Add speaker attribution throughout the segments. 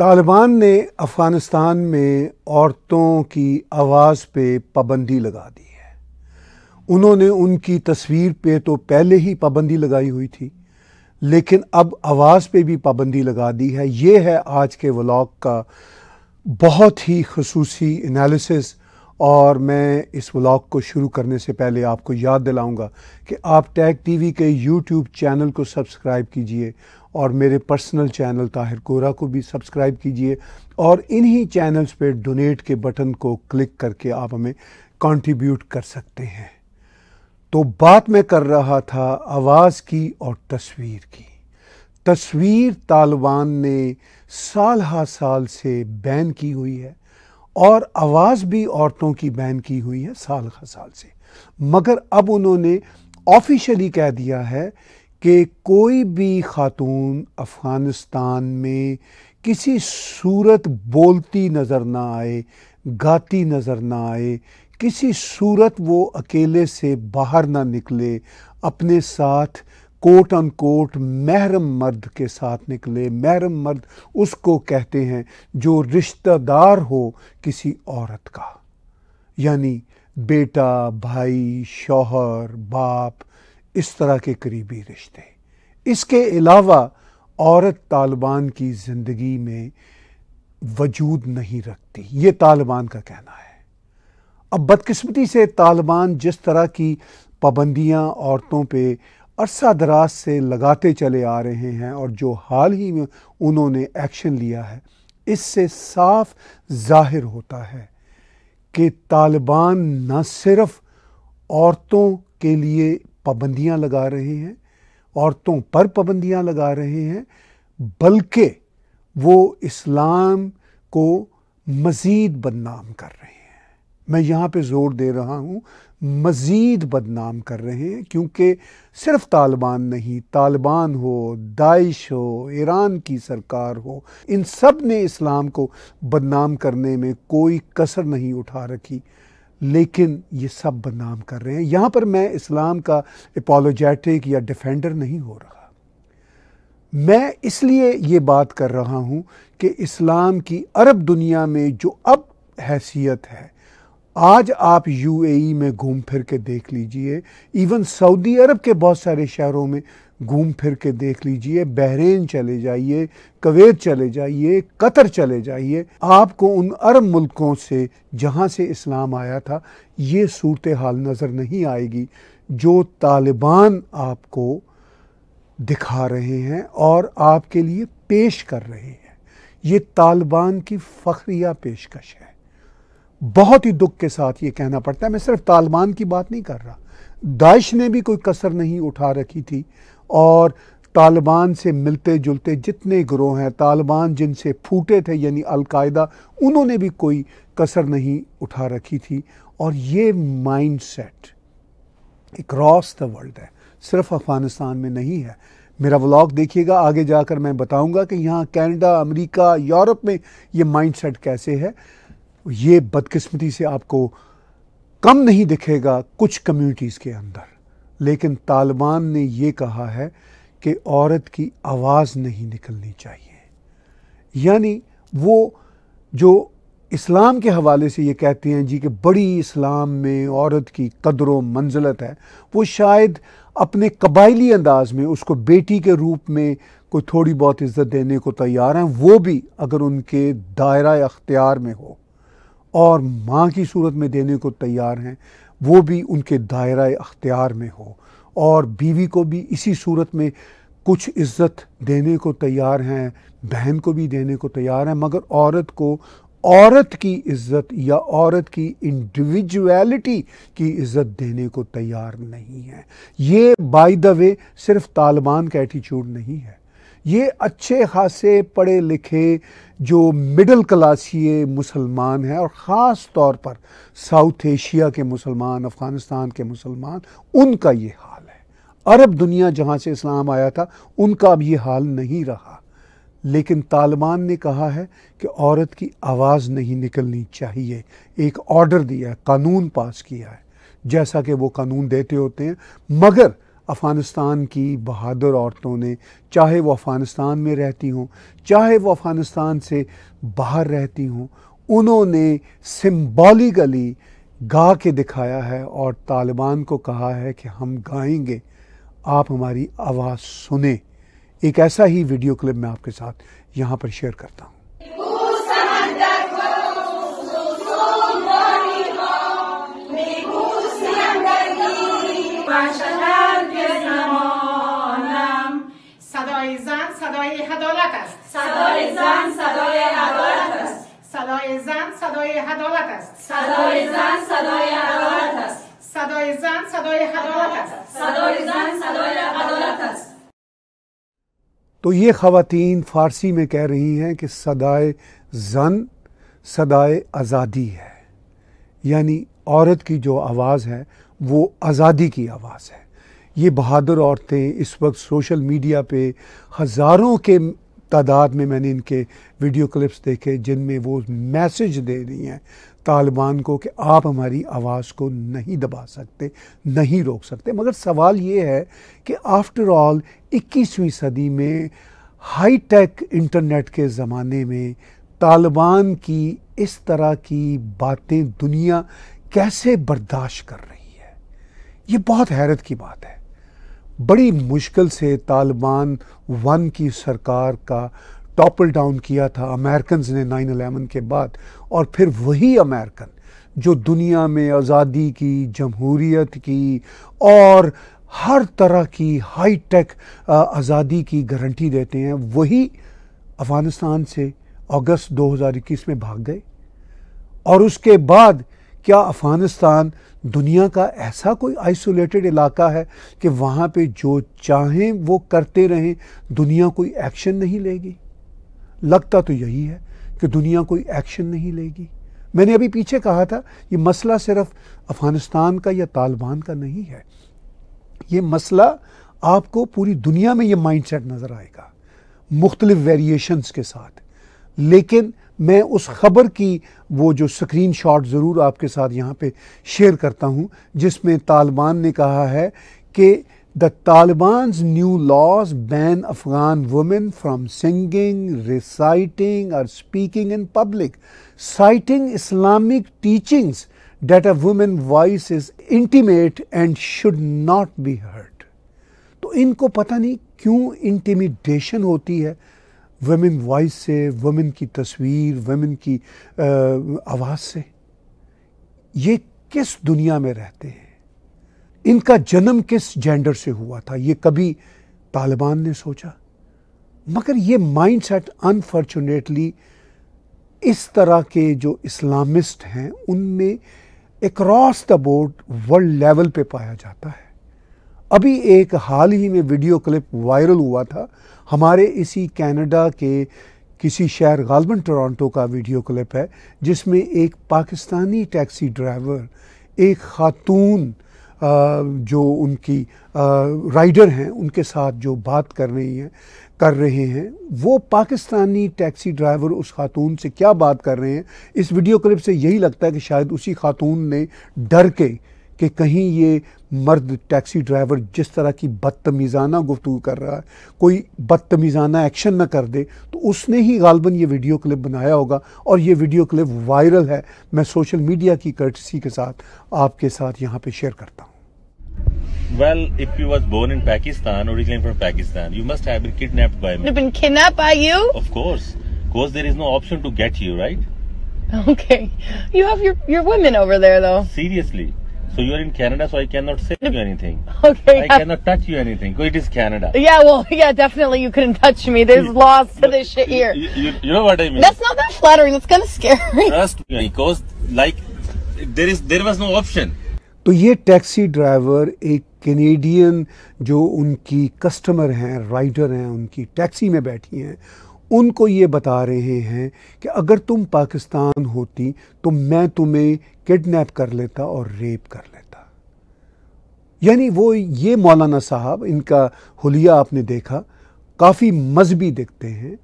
Speaker 1: तालिबान ने अफ़गानिस्तान में औरतों की आवाज़ पे पाबंदी लगा दी है उन्होंने उनकी तस्वीर पे तो पहले ही पाबंदी लगाई हुई थी लेकिन अब आवाज़ पे भी पाबंदी लगा दी है ये है आज के व्लॉग का बहुत ही खसूसी एनालिसिस और मैं इस व्लॉग को शुरू करने से पहले आपको याद दिलाऊंगा कि आप टैग टीवी के यूट्यूब चैनल को सब्सक्राइब कीजिए और मेरे पर्सनल चैनल ताहिर कोरा को भी सब्सक्राइब कीजिए और इन्हीं चैनल्स पे डोनेट के बटन को क्लिक करके आप हमें कंट्रीब्यूट कर सकते हैं तो बात मैं कर रहा था आवाज़ की और तस्वीर की तस्वीर तालिबान ने साल हा साल से बैन की हुई है और आवाज़ भी औरतों की बैन की हुई है साल हा साल से मगर अब उन्होंने ऑफिशियली कह दिया है कि कोई भी खातून अफ़गानिस्तान में किसी सूरत बोलती नज़र ना आए गाती नज़र ना आए किसी सूरत वो अकेले से बाहर ना निकले अपने साथ कोट अन कोट महरम मर्द के साथ निकले महरम मर्द उसको कहते हैं जो रिश्तेदार हो किसी औरत का यानी बेटा भाई शौहर बाप इस तरह के करीबी रिश्ते इसके अलावा औरत तालिबान की ज़िंदगी में वजूद नहीं रखती ये तालिबान का कहना है अब बदकिस्मती से तालिबान जिस तरह की पाबंदियाँ औरतों पे अरसा दराज से लगाते चले आ रहे हैं और जो हाल ही में उन्होंने एक्शन लिया है इससे साफ जाहिर होता है कि तालिबान न सिर्फ औरतों के लिए पाबंदियां लगा रहे हैं औरतों पर पाबंदियां लगा रहे हैं बल्कि वो इस्लाम को मज़ीद बदनाम कर रहे हैं मैं यहाँ पे ज़ोर दे रहा हूँ मज़ीद बदनाम कर रहे हैं क्योंकि सिर्फ तालिबान नहीं तालिबान हो दाइश हो ईरान की सरकार हो इन सब ने इस्लाम को बदनाम करने में कोई कसर नहीं उठा रखी लेकिन ये सब बदनाम कर रहे हैं यहाँ पर मैं इस्लाम का एपोलोजेटिक या डिफेंडर नहीं हो रहा मैं इसलिए ये बात कर रहा हूँ कि इस्लाम की अरब दुनिया में जो अब हैसियत है आज आप यूएई e में घूम फिर के देख लीजिए इवन सऊदी अरब के बहुत सारे शहरों में घूम फिर के देख लीजिए बहरीन चले जाइए कवेत चले जाइए कतर चले जाइए आपको उन अरब मुल्कों से जहाँ से इस्लाम आया था ये सूरत हाल नज़र नहीं आएगी जो तालिबान आपको दिखा रहे हैं और आपके लिए पेश कर रहे हैं ये तालिबान की फ़ख्रिया पेशकश है बहुत ही दुख के साथ ये कहना पड़ता है मैं सिर्फ तालिबान की बात नहीं कर रहा दाइश ने भी कोई कसर नहीं उठा रखी थी और तालिबान से मिलते जुलते जितने ग्रोह हैं तालिबान जिनसे फूटे थे यानी अलकायदा उन्होंने भी कोई कसर नहीं उठा रखी थी और ये mind set across the world है सिर्फ अफ़गानिस्तान में नहीं है मेरा व्लॉग देखिएगा आगे जाकर मैं बताऊंगा कि यहाँ कनाडा अमेरिका यूरोप में ये माइंडसेट कैसे है ये बदकिस्मती से आपको कम नहीं दिखेगा कुछ कम्युनिटीज़ के अंदर लेकिन तालिबान ने यह कहा है कि औरत की आवाज़ नहीं निकलनी चाहिए यानी वो जो इस्लाम के हवाले से ये कहते हैं जी कि बड़ी इस्लाम में औरत की कदर व मंजिलत है वो शायद अपने कबायली अंदाज में उसको बेटी के रूप में कोई थोड़ी बहुत इज्जत देने को तैयार हैं वो भी अगर उनके दायरा अख्तियार में हो और माँ की सूरत में देने को तैयार हैं वो भी उनके दायरा अख्तियार में हो और बीवी को भी इसी सूरत में कुछ इज़्ज़त देने को तैयार हैं बहन को भी देने को तैयार हैं मगर औरत को औरत की इज़्ज़त या औरत की इंडिविजुअलिटी की इज़्ज़त देने को तैयार नहीं है ये बाय द वे सिर्फ तालिबान का एटीट्यूड नहीं है ये अच्छे खासे पढ़े लिखे जो मिडल क्लास ये मुसलमान हैं और ख़ास तौर पर साउथ एशिया के मुसलमान अफ़गानिस्तान के मुसलमान उनका ये हाल है अरब दुनिया जहाँ से इस्लाम आया था उनका अब ये हाल नहीं रहा लेकिन तालिबान ने कहा है कि औरत की आवाज़ नहीं निकलनी चाहिए एक ऑर्डर दिया है कानून पास किया है जैसा कि वो कानून देते होते हैं मगर अफ़गानिस्तान की बहादुर औरतों ने चाहे वो अफ़गानिस्तान में रहती हों चाहे वो अफ़गानिस्तान से बाहर रहती हों उन्होंने सिम्बॉलिकली गा के दिखाया है और तालिबान को कहा है कि हम गाएंगे आप हमारी आवाज़ सुने एक ऐसा ही वीडियो क्लिप मैं आपके साथ यहाँ पर शेयर करता हूँ عدالت است صدای زن صدای عدالت است صدای زن صدای عدالت است صدای زن صدای عدالت است तो ये ख़वातीन फ़ारसी में कह रही हैं कि सदाए ज़न सदाए आज़ादी है यानी औरत की जो आवाज़ है वो आज़ादी की आवाज़ है ये बहादुर औरतें इस वक्त सोशल मीडिया पे हज़ारों के तादाद में मैंने इनके वीडियो क्लिप्स देखे जिनमें वो मैसेज दे रही हैं तालिबान को कि आप हमारी आवाज़ को नहीं दबा सकते नहीं रोक सकते मगर सवाल ये है कि आफ्टर ऑल 21वीं सदी में हाई टेक इंटरनेट के ज़माने में तालिबान की इस तरह की बातें दुनिया कैसे बर्दाश्त कर रही है ये बहुत हैरत की बात है बड़ी मुश्किल से तालिबान वन की सरकार का टॉपल डाउन किया था अमेरिकन ने नाइन अलेवन के बाद और फिर वही अमेरिकन जो दुनिया में आज़ादी की जमहूरीत की और हर तरह की हाई टेक आज़ादी की गारंटी देते हैं वही अफ़गानिस्तान से अगस्त 2021 में भाग गए और उसके बाद क्या अफ़गानिस्तान दुनिया का ऐसा कोई आइसोलेटेड इलाका है कि वहाँ पे जो चाहें वो करते रहें दुनिया कोई एक्शन नहीं लेगी लगता तो यही है कि दुनिया कोई एक्शन नहीं लेगी मैंने अभी पीछे कहा था ये मसला सिर्फ अफ़गानिस्तान का या तालिबान का नहीं है ये मसला आपको पूरी दुनिया में ये माइंडसेट नज़र आएगा मुख्तलिफ वेरिएशंस के साथ लेकिन मैं उस ख़बर की वो जो स्क्रीन शॉट ज़रूर आपके साथ यहाँ पे शेयर करता हूँ जिसमें तालिबान ने कहा है कि the Taliban's new laws ban Afghan women from singing reciting और speaking in public citing Islamic teachings that a women voice is intimate and should not be heard तो इनको पता नहीं क्यों इंटीमिडेशन होती है वमेन वॉइस से वमेन की तस्वीर वमेन की आवाज़ से ये किस दुनिया में रहते हैं इनका जन्म किस जेंडर से हुआ था ये कभी तालिबान ने सोचा मगर ये माइंड सेट अनफॉर्चुनेटली इस तरह के जो इस्लामिस्ट हैं उनमें across the board world level पे पाया जाता है अभी एक हाल ही में वीडियो क्लिप वायरल हुआ था हमारे इसी कनाडा के किसी शहर गालबन टोरंटो का वीडियो क्लिप है जिसमें एक पाकिस्तानी टैक्सी ड्राइवर एक खातून जो उनकी राइडर हैं उनके साथ जो बात कर रही हैं कर रहे हैं वो पाकिस्तानी टैक्सी ड्राइवर उस खातून से क्या बात कर रहे हैं इस वीडियो क्लिप से यही लगता है कि शायद उसी खातून ने डर के कि कहीं ये मर्द टैक्सी ड्राइवर जिस तरह की बदतमीज़ाना गुफ्तु कर रहा है कोई बदतमीज़ाना एक्शन ना कर दे तो उसने ही गालबन ये वीडियो क्लिप बनाया होगा और ये वीडियो क्लिप वायरल है मैं सोशल मीडिया की कर्टसी के साथ आपके साथ यहाँ पे शेयर करता हूँ Well, if you was born in Pakistan, originally from Pakistan, you must have been kidnapped by me. You've been kidnapped by you? Of course. Because there is no option to get you, right? Okay. You have your, your women over there, though. Seriously. So you are in Canada, so I cannot say you anything. Okay. I yeah. cannot touch you anything. It is Canada. Yeah, well, yeah, definitely you couldn't touch me. There's you, laws to this shit here. You, you, you, know what I mean? That's not that flattering. That's kind of scary. Trust me, because like there is there was no option. तो ये taxi driver एक Canadian जो उनकी customer हैं rider हैं उनकी taxi में बैठी हैं उनको ये बता रहे हैं कि अगर तुम पाकिस्तान होती तो मैं तुम्हें किडनैप कर लेता और रेप कर लेता यानी वो ये मौलाना साहब इनका हुलिया आपने देखा काफ़ी मजहबी दिखते हैं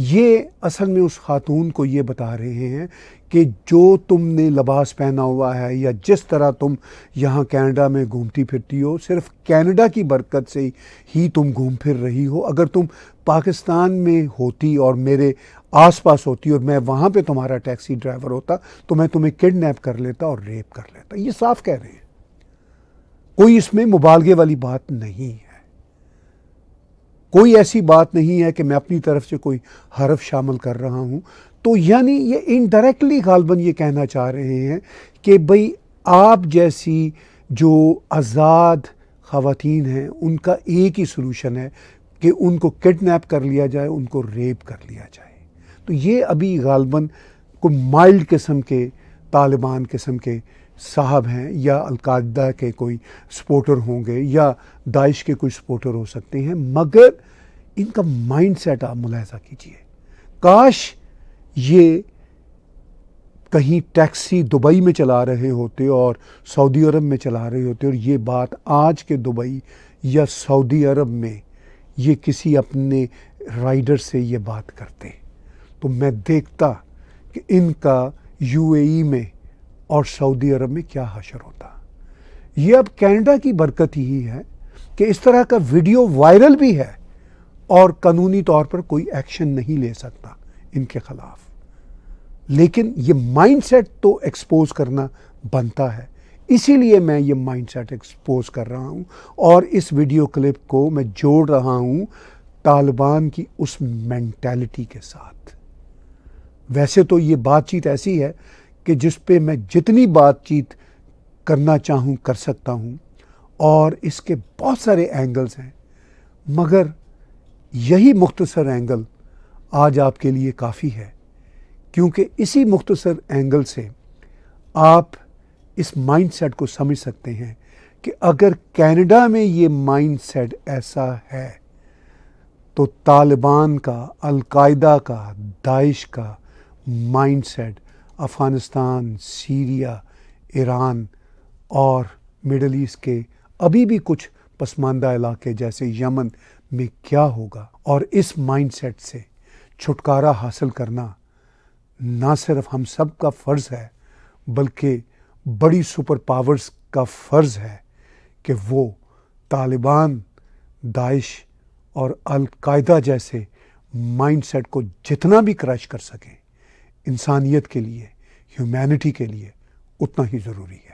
Speaker 1: ये असल में उस खातून को ये बता रहे हैं कि जो तुमने लबास पहना हुआ है या जिस तरह तुम यहाँ कनाडा में घूमती फिरती हो सिर्फ कनाडा की बरकत से ही तुम घूम फिर रही हो अगर तुम पाकिस्तान में होती और मेरे आसपास होती और मैं वहाँ पे तुम्हारा टैक्सी ड्राइवर होता तो मैं तुम्हें किडनैप कर लेता और रेप कर लेता ये साफ कह रहे हैं कोई इसमें मुबालगे वाली बात नहीं है कोई ऐसी बात नहीं है कि मैं अपनी तरफ से कोई हरफ शामिल कर रहा हूँ तो यानी ये इनडायरेक्टली गालबन ये कहना चाह रहे हैं कि भाई आप जैसी जो आज़ाद खातन हैं उनका एक ही सलूशन है कि उनको किडनैप कर लिया जाए उनको रेप कर लिया जाए तो ये अभी गालबन को माइल्ड किस्म के तालिबान किस्म के साहब हैं या अलकायदा के कोई सपोर्टर होंगे या दाइश के कोई सपोर्टर हो सकते हैं मगर इनका माइंड सेट आप मुलाजा कीजिए काश ये कहीं टैक्सी दुबई में चला रहे होते और सऊदी अरब में चला रहे होते और ये बात आज के दुबई या सऊदी अरब में ये किसी अपने राइडर से ये बात करते तो मैं देखता कि इनका यूएई e में और सऊदी अरब में क्या हशर होता ये अब कैनेडा की बरकत ही है कि इस तरह का वीडियो वायरल भी है और कानूनी तौर पर कोई एक्शन नहीं ले सकता इनके खिलाफ लेकिन ये माइंडसेट तो एक्सपोज करना बनता है इसीलिए मैं ये माइंडसेट एक्सपोज कर रहा हूँ और इस वीडियो क्लिप को मैं जोड़ रहा हूँ तालिबान की उस मेंटेलिटी के साथ वैसे तो ये बातचीत ऐसी है कि जिस पे मैं जितनी बातचीत करना चाहूँ कर सकता हूँ और इसके बहुत सारे एंगल्स हैं मगर यही मुख्तसर एंगल आज आपके लिए काफ़ी है क्योंकि इसी मुख्तसर एंगल से आप इस माइंडसेट को समझ सकते हैं कि अगर कनाडा में ये माइंडसेट ऐसा है तो तालिबान का अलकायदा का दाइश का माइंडसेट अफ़गानिस्तान सीरिया ईरान और मिडल ईस्ट के अभी भी कुछ पसमानदा इलाके जैसे यमन में क्या होगा और इस माइंडसेट से छुटकारा हासिल करना ना सिर्फ हम सब का फ़र्ज़ है बल्कि बड़ी सुपर पावर्स का फ़र्ज़ है कि वो तालिबान दाइश और अलकायदा जैसे माइंडसेट को जितना भी क्रश कर सकें इंसानियत के लिए ह्यूमैनिटी के लिए उतना ही ज़रूरी है